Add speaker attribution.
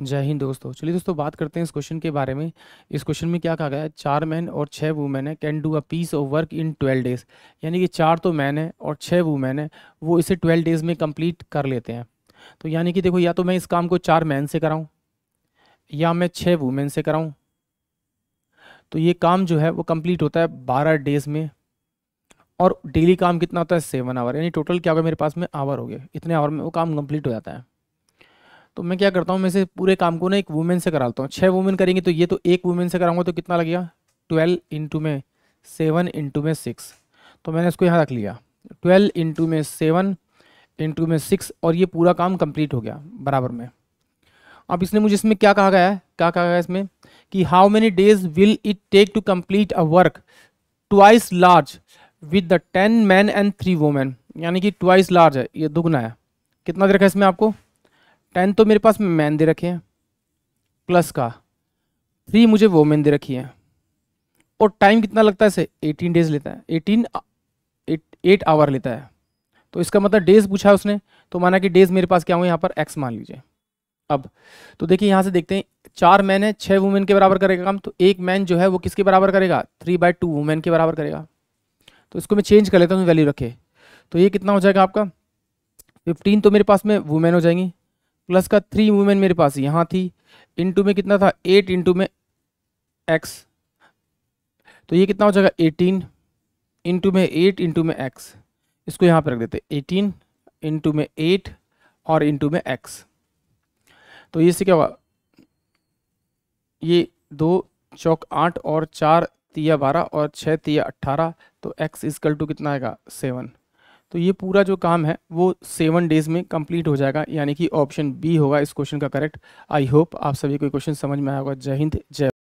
Speaker 1: जय हिंद दोस्तों चलिए दोस्तों बात करते हैं इस क्वेश्चन के बारे में इस क्वेश्चन में क्या कहा गया है चार मैन और छः वूमेन है can do a piece of work in twelve days यानी कि चार तो मैन है और छः वूमेन है वो इसे ट्वेल्व डेज में कंप्लीट कर लेते हैं तो यानी कि देखो या तो मैं इस काम को चार मैन से कराऊँ या मैं छः वूमेन से कराऊँ तो ये काम जो है वो कम्प्लीट होता है बारह डेज में और डेली काम कितना होता है सेवन आवर यानी टोटल क्या होगा मेरे पास में आवर हो गया इतने आवर में वो काम कम्प्लीट हो जाता है तो मैं क्या करता हूँ मैं से पूरे काम को ना एक वुमेन से कराता हूँ छः वुमेन करेंगे तो ये तो एक वुमेन से कराऊंगा तो कितना लगेगा ट्वेल्व इंटू में सेवन इंटू में सिक्स तो मैंने इसको यहाँ रख लिया ट्वेल्व इंटू में सेवन इंटू में सिक्स और ये पूरा काम कंप्लीट हो गया बराबर में अब इसने मुझे इसमें क्या कहा गया है क्या कहा गया इसमें कि how many days will it take to complete a work twice large with the ten man and three women यानी कि ट्वाइस लार्ज है ये दुगना है कितना देर रखा है इसमें आपको टेन तो मेरे पास मैन दे रखे हैं प्लस का थ्री मुझे वोमेन दे रखी है और टाइम कितना लगता है इसे एटीन डेज लेता है एटीन एट आवर लेता है तो इसका मतलब डेज पूछा उसने तो माना कि डेज मेरे पास क्या हुआ यहाँ पर एक्स मान लीजिए अब तो देखिए यहाँ से देखते हैं चार मैन है छः वुमेन के बराबर करेगा काम तो एक मैन जो है वो किसके बराबर करेगा थ्री बाई टू वुमेन के बराबर करेगा तो इसको मैं चेंज कर लेता हूँ वैल्यू रखे तो ये कितना हो जाएगा आपका फिफ्टीन तो मेरे पास में वुमेन हो जाएंगी प्लस का थ्री मूवमेंट मेरे पास यहाँ थी इंटू में कितना था एट इंटू में एक्स तो ये कितना हो जाएगा एटीन इंटू में एट इंटू में एक्स इसको यहाँ पर रख देते एटीन इंटू में एट और इंटू में एक्स तो ये से क्या हुआ ये दो चौक आठ और चार तिया बारह और छः तिया अट्ठारह तो एक्स इजकल टू कितना आएगा सेवन तो ये पूरा जो काम है वो सेवन डेज में कंप्लीट हो जाएगा यानी कि ऑप्शन बी होगा इस क्वेश्चन का करेक्ट आई होप आप सभी को क्वेश्चन समझ में आएगा जय हिंद जय